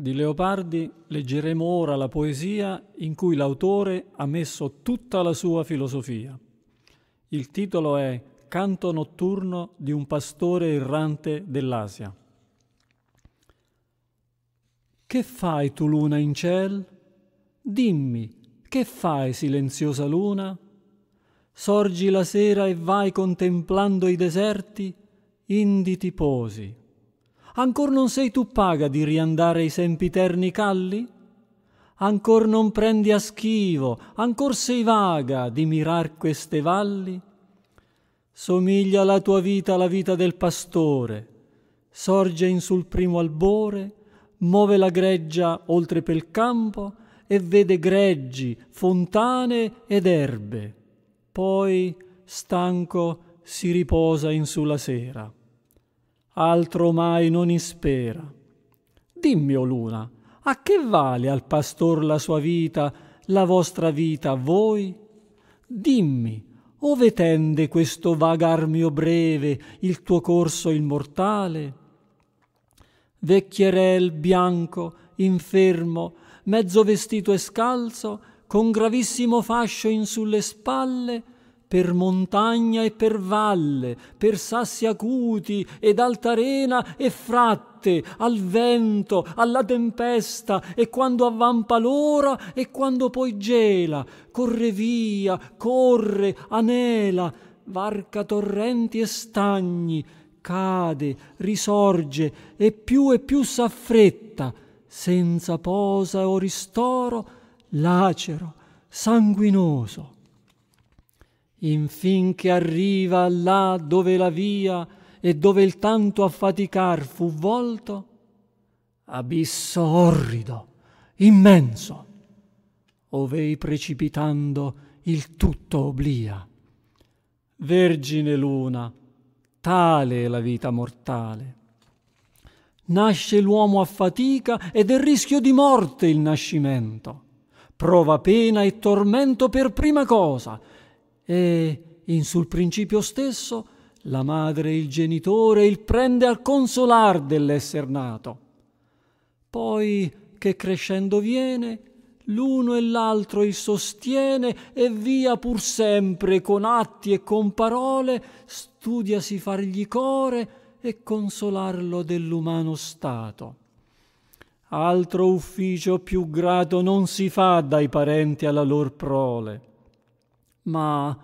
di Leopardi leggeremo ora la poesia in cui l'autore ha messo tutta la sua filosofia. Il titolo è Canto notturno di un pastore errante dell'Asia. Che fai tu luna in ciel? Dimmi, che fai silenziosa luna? Sorgi la sera e vai contemplando i deserti, indi ti posi ancor non sei tu paga di riandare i sempiterni calli? Ancor non prendi a schivo, ancor sei vaga di mirar queste valli? Somiglia la tua vita alla vita del pastore, sorge in sul primo albore, muove la greggia oltre pel campo e vede greggi, fontane ed erbe. Poi, stanco, si riposa in sulla sera altro mai non ispera. Dimmi, o luna, a che vale al pastor la sua vita, la vostra vita, voi? Dimmi, ove tende questo vagar mio breve, il tuo corso immortale? Vecchierel bianco, infermo, mezzo vestito e scalzo, con gravissimo fascio in sulle spalle, per montagna e per valle, per sassi acuti ed altarena e fratte, al vento, alla tempesta, e quando avvampa l'ora e quando poi gela, corre via, corre, anela, varca torrenti e stagni, cade, risorge e più e più s'affretta, senza posa o ristoro, lacero, sanguinoso infin che arriva là dove la via e dove il tanto affaticar fu volto, abisso orrido, immenso, ovei precipitando il tutto oblia. Vergine luna, tale è la vita mortale. Nasce l'uomo a fatica ed è rischio di morte il nascimento. Prova pena e tormento per prima cosa, e in sul principio stesso la madre e il genitore il prende al consolar dell'esser nato poi che crescendo viene l'uno e l'altro il sostiene e via pur sempre con atti e con parole studiasi fargli core e consolarlo dell'umano stato altro ufficio più grato non si fa dai parenti alla lor prole ma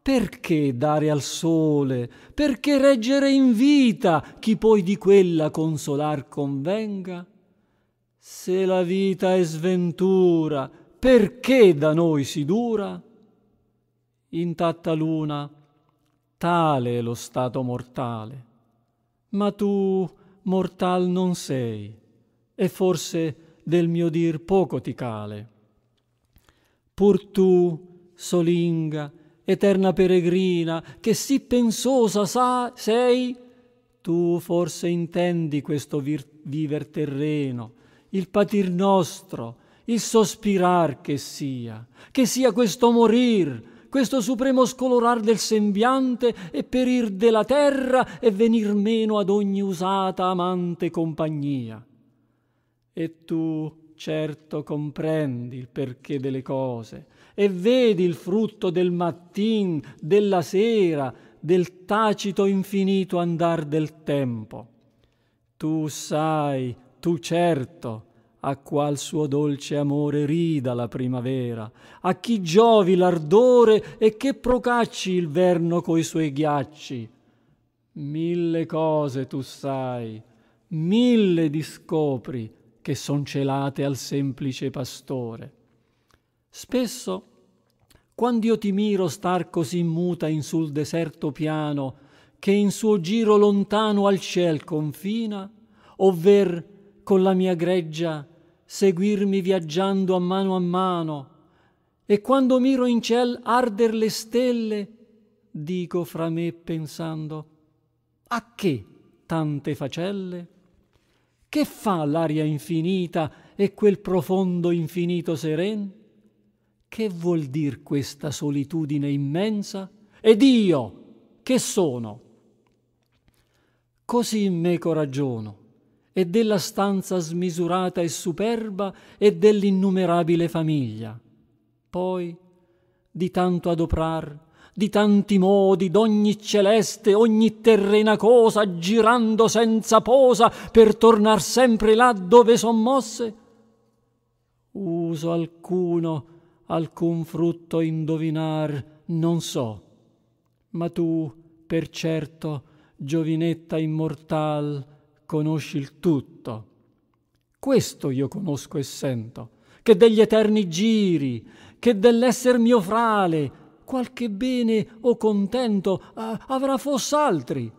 perché dare al sole? Perché reggere in vita chi poi di quella consolar convenga? Se la vita è sventura, perché da noi si dura? Intatta luna, tale è lo stato mortale. Ma tu mortal non sei, e forse del mio dir poco ti cale. Pur tu, solinga, eterna peregrina, che sì pensosa sa, sei, tu forse intendi questo viver terreno, il patir nostro, il sospirar che sia, che sia questo morir, questo supremo scolorar del sembiante e perir della terra e venir meno ad ogni usata amante compagnia. E tu, certo comprendi il perché delle cose e vedi il frutto del mattin, della sera, del tacito infinito andar del tempo. Tu sai, tu certo, a qual suo dolce amore rida la primavera, a chi giovi l'ardore e che procacci il verno coi suoi ghiacci. Mille cose tu sai, mille discopri, che son celate al semplice pastore. Spesso, quando io ti miro star così muta in sul deserto piano, che in suo giro lontano al ciel confina, ovver con la mia greggia seguirmi viaggiando a mano a mano, e quando miro in ciel arder le stelle, dico fra me pensando, a che tante facelle? Che fa l'aria infinita e quel profondo infinito seren? Che vuol dir questa solitudine immensa? Ed io, che sono? Così meco ragiono, e della stanza smisurata e superba e dell'innumerabile famiglia. Poi, di tanto adoprar, di tanti modi d'ogni celeste ogni terrena cosa girando senza posa per tornar sempre là dove son mosse uso alcuno alcun frutto indovinar non so ma tu per certo giovinetta immortal conosci il tutto questo io conosco e sento che degli eterni giri che dell'esser mio frale qualche bene o contento a, avrà foss'altri.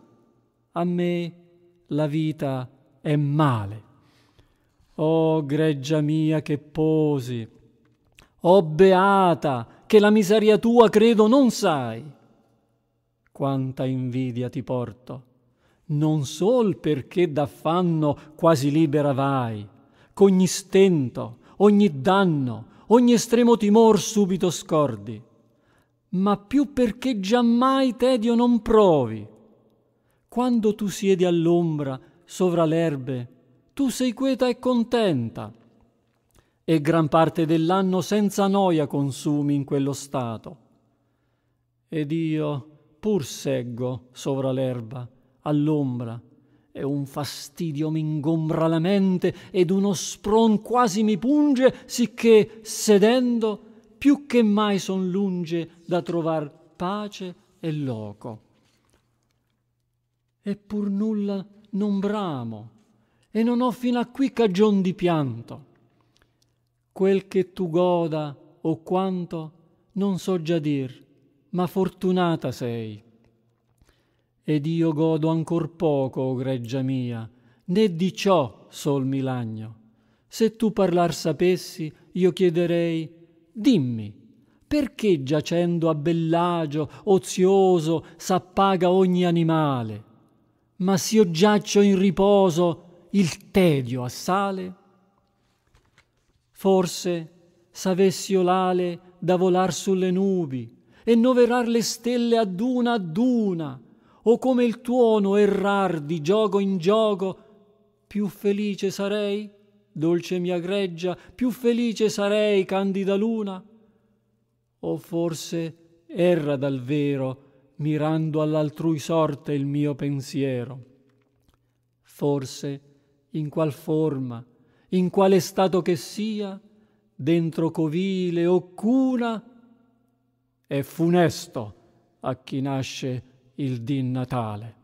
A me la vita è male. O oh, greggia mia che posi, o oh, beata che la miseria tua credo non sai. Quanta invidia ti porto, non sol perché d'affanno quasi libera vai, ch'ogni stento, ogni danno, ogni estremo timor subito scordi ma più perché giammai tedio non provi. Quando tu siedi all'ombra, sovra l'erbe, tu sei queta e contenta, e gran parte dell'anno senza noia consumi in quello stato. Ed io pur seggo sovra l'erba, all'ombra, e un fastidio m'ingombra la mente ed uno spron quasi mi punge, sicché sedendo più che mai son lunge da trovar pace e loco. Eppur nulla non bramo, e non ho fino a qui cagion di pianto. Quel che tu goda o quanto, non so già dir, ma fortunata sei. Ed io godo ancor poco, o greggia mia, né di ciò sol mi lagno. Se tu parlar sapessi, io chiederei dimmi perché giacendo a bellagio ozioso s'appaga ogni animale ma s'io giaccio in riposo il tedio assale forse s'avessio l'ale da volar sulle nubi e noverar le stelle ad una ad una o come il tuono errar di giogo in giogo più felice sarei dolce mia greggia, più felice sarei, candida luna? O forse erra dal vero, mirando all'altrui sorte il mio pensiero? Forse, in qual forma, in quale stato che sia, dentro covile o cuna, è funesto a chi nasce il din natale.